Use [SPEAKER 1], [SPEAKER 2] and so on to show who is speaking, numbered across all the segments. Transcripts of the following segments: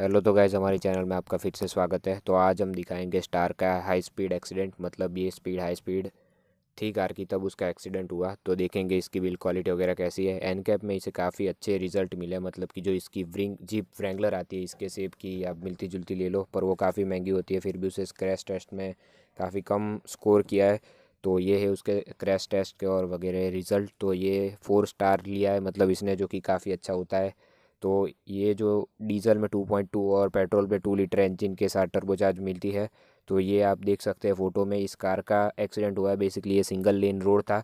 [SPEAKER 1] hello तो guys हमारे channel में आपका फिर से स्वागत है तो आज हम दिखाएंगे स्टार का हाई स्पीड एक्सीडेंट मतलब ये स्पीड हाई स्पीड थी कार की तब उसका एक्सीडेंट हुआ तो देखेंगे इसकी बिल्ड क्वालिटी वगैरह कैसी है एन कैप में इसे काफ़ी अच्छे रिजल्ट मिले मतलब कि जो इसकी व्रिंग जीप फ्रेंगलर आती है इसके सेप की आप मिलती जुलती ले लो पर वो काफ़ी महंगी होती है फिर भी उसे क्रैश टेस्ट में काफ़ी कम स्कोर किया है तो ये है उसके क्रैश टेस्ट के और वगैरह रिज़ल्ट तो ये फोर स्टार लिया है मतलब इसने जो कि काफ़ी अच्छा होता है तो ये जो डीजल में 2.2 और पेट्रोल पे 2 लीटर इंजन के साथ टर्बोचार्ज मिलती है तो ये आप देख सकते हैं फ़ोटो में इस कार का एक्सीडेंट हुआ है बेसिकली ये सिंगल लेन रोड था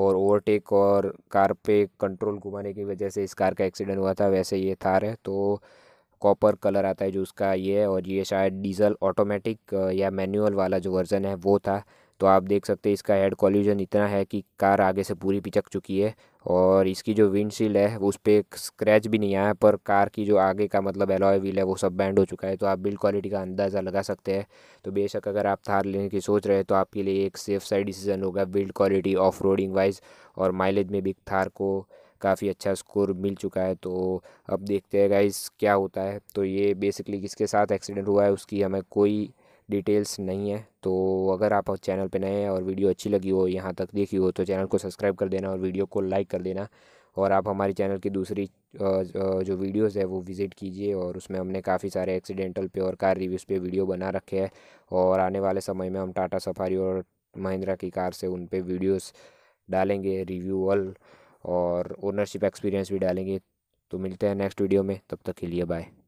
[SPEAKER 1] और ओवरटेक और कार पे कंट्रोल घुमाने की वजह से इस कार का एक्सीडेंट हुआ था वैसे ये थार है तो कॉपर कलर आता है जो उसका ये है और ये शायद डीजल ऑटोमेटिक या मैनुअल वाला जो वर्ज़न है वो था तो आप देख सकते हैं इसका हेड कॉल्यूजन इतना है कि कार आगे से पूरी पिचक चुकी है और इसकी जो विंडशील्ड है उस पर स्क्रैच भी नहीं आया पर कार की जो आगे का मतलब एलॉय व्हील है वो सब बैंड हो चुका है तो आप बिल्ड क्वालिटी का अंदाज़ा लगा सकते हैं तो बेशक अगर आप थार लेने की सोच रहे हैं तो आपके लिए एक सेफ साइड डिसीजन होगा build quality of roading wise और माइलेज में भी थार को काफ़ी अच्छा स्कोर मिल चुका है तो अब देखते हैं गाइस क्या होता है तो ये बेसिकली किसके साथ एक्सीडेंट हुआ है उसकी हमें कोई डिटेल्स नहीं है तो अगर आप चैनल पे नए हैं और वीडियो अच्छी लगी हो यहाँ तक देखी हो तो चैनल को सब्सक्राइब कर देना और वीडियो को लाइक कर देना और आप हमारे चैनल की दूसरी जो वीडियोस है वो विज़िट कीजिए और उसमें हमने काफ़ी सारे एक्सीडेंटल पे और कार रिव्यूज़ पे वीडियो बना रखे हैं और आने वाले समय में हम टाटा सफारी और महिंद्रा की कार से उन पर वीडियोज़ डालेंगे रिव्यूअल और ओनरशिप एक्सपीरियंस भी डालेंगे तो मिलते हैं नेक्स्ट वीडियो में तब तक के लिए बाय